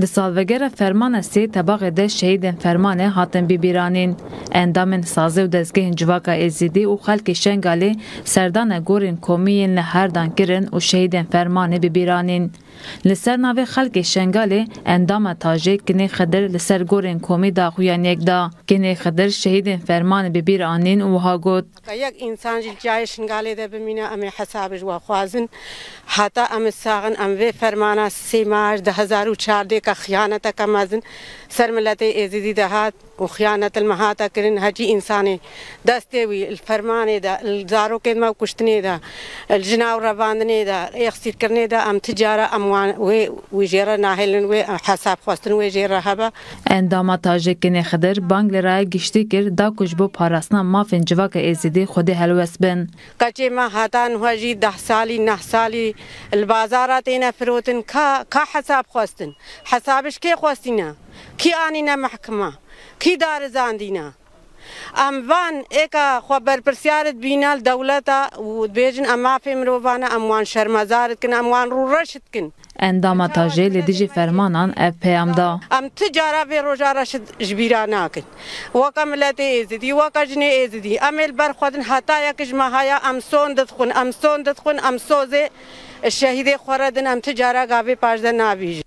Di salvegera fermana sê tebaxê de şehîdên fermanê e hatin bibîranîn. Endamên sazê û dezgehên civaka Êzidî û xelkê Şengalê serdana e gorên komiyên li herdan kirin û şehîdên fermanê e bibîranîn. Li ser navê xelkê Şengalê endama tajê kinê xedir li ser gorên komî da xuyaniyek da. Kinê xedir şehîdên fermanê bibîranîn û wiha got. Yek însan jî cayê Şengalê de bimîne em ê hesabê ji we xwazin. Heta em ê saxin em vê fermana sê mar di hezar û çardê خیانت مازن سر ملت عزیزی دهات و خیانت المهاتا کرن هجی انسان دسته وی الفرمان دا الزارو که ما کشتنه دا الجناو رواندنه دا اخسیر کرنه دا ام تجاره اموان وی وی جیره ناهلن وی حساب خواستن وی جیره هبا انداما تاجکن خدر بانگل را گشتی کر دا کشبو پاراسنا مافن جواک عزیزی خود هلوس بن کچه ما هاتان هجی ده سالی نه سالی البازارات اینا فروتن که حساب خواستن حسابش کی خواستینه کی آنینه محکمه کی دار زاندینه ام وان ایکا خبر پرسیارت بینال دولتا و بیجن اما فی مرووانا اموان شرمزارت کن اموان رو رشت کن اندام تاجی لدیجی فرمانان اف پی ام دا ام تجارا به روجا رشد جبیرا ناکن وکا ملت ایزدی وکا جن ایزدی ام البر خودن حتا یک جماهایا ام سون دتخون ام سون دتخون ام سوزه شهید خوردن ام تجارا گاوی پاجدن نابیج